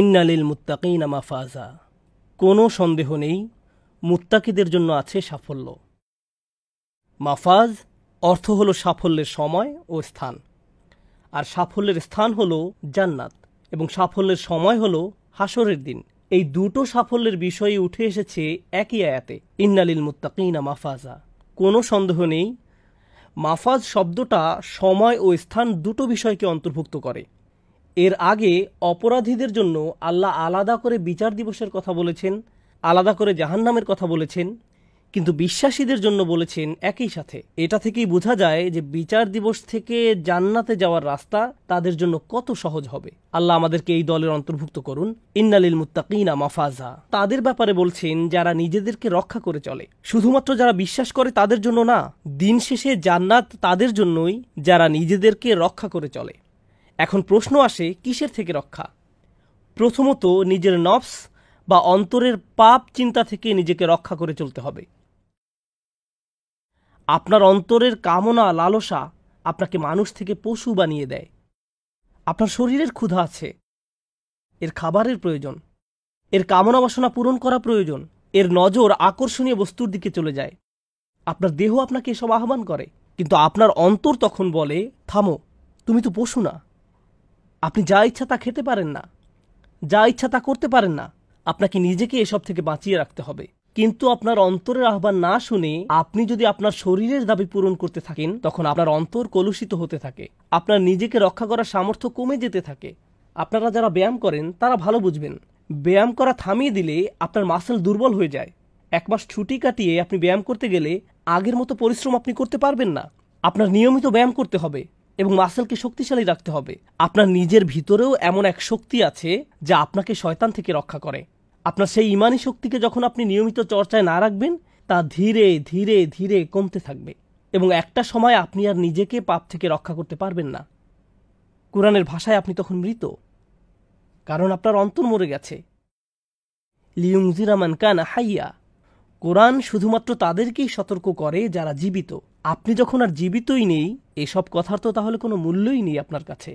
ইন্নালিল মুত্তাকিন ফাজা কোনো সন্দেহ নেই মুত্তাকিদের জন্য আছে সাফল্য মাফাজ অর্থ হল সাফল্যের সময় ও স্থান আর সাফল্যের স্থান হল জান্নাত এবং সাফল্যের সময় হল হাসরের দিন এই দুটো সাফল্যের বিষয়ে উঠে এসেছে একই আয়াতে ইন্নালিল মুত্তাকিনা মাফাজা কোনো সন্দেহ নেই মাফাজ শব্দটা সময় ও স্থান দুটো বিষয়কে অন্তর্ভুক্ত করে এর আগে অপরাধীদের জন্য আল্লাহ আলাদা করে বিচার দিবসের কথা বলেছেন আলাদা করে জাহান্নামের কথা বলেছেন কিন্তু বিশ্বাসীদের জন্য বলেছেন একই সাথে এটা থেকেই বোঝা যায় যে বিচার দিবস থেকে জান্নাতে যাওয়ার রাস্তা তাদের জন্য কত সহজ হবে আল্লাহ আমাদেরকে এই দলের অন্তর্ভুক্ত করুন ইন্নালিল মুত্তাকিনা মাফাজা তাদের ব্যাপারে বলছেন যারা নিজেদেরকে রক্ষা করে চলে শুধুমাত্র যারা বিশ্বাস করে তাদের জন্য না দিন শেষে জান্নাত তাদের জন্যই যারা নিজেদেরকে রক্ষা করে চলে এখন প্রশ্ন আসে কিসের থেকে রক্ষা প্রথমত নিজের নফস বা অন্তরের পাপ চিন্তা থেকে নিজেকে রক্ষা করে চলতে হবে আপনার অন্তরের কামনা লালসা আপনাকে মানুষ থেকে পশু বানিয়ে দেয় আপনার শরীরের ক্ষুধা আছে এর খাবারের প্রয়োজন এর কামনা বাসনা পূরণ করা প্রয়োজন এর নজর আকর্ষণীয় বস্তুর দিকে চলে যায় আপনার দেহ আপনাকে এসব আহ্বান করে কিন্তু আপনার অন্তর তখন বলে থামো তুমি তো পশু না আপনি যা ইচ্ছা তা খেতে পারেন না যা ইচ্ছা তা করতে পারেন না আপনাকে নিজেকে এসব থেকে বাঁচিয়ে রাখতে হবে কিন্তু আপনার অন্তরের আহ্বান না শুনে আপনি যদি আপনার শরীরের দাবি পূরণ করতে থাকেন তখন আপনার অন্তর কলুষিত হতে থাকে আপনার নিজেকে রক্ষা করার সামর্থ্য কমে যেতে থাকে আপনারা যারা ব্যায়াম করেন তারা ভালো বুঝবেন ব্যায়াম করা থামিয়ে দিলে আপনার মাসেল দুর্বল হয়ে যায় এক মাস ছুটি কাটিয়ে আপনি ব্যায়াম করতে গেলে আগের মতো পরিশ্রম আপনি করতে পারবেন না আপনার নিয়মিত ব্যায়াম করতে হবে এবং মাসেলকে শক্তিশালী রাখতে হবে আপনার নিজের ভিতরেও এমন এক শক্তি আছে যা আপনাকে শয়তান থেকে রক্ষা করে আপনার সেই ইমানি শক্তিকে যখন আপনি নিয়মিত চর্চায় না রাখবেন তা ধীরে ধীরে ধীরে কমতে থাকবে এবং একটা সময় আপনি আর নিজেকে পাপ থেকে রক্ষা করতে পারবেন না কোরআনের ভাষায় আপনি তখন মৃত কারণ আপনার অন্তর মরে গেছে লিউংজিরামান কানা হাইয়া কোরআন শুধুমাত্র তাদেরকেই সতর্ক করে যারা জীবিত আপনি যখন আর জীবিতই নেই এসব কথার তো তাহলে কোনো মূল্যই নেই আপনার কাছে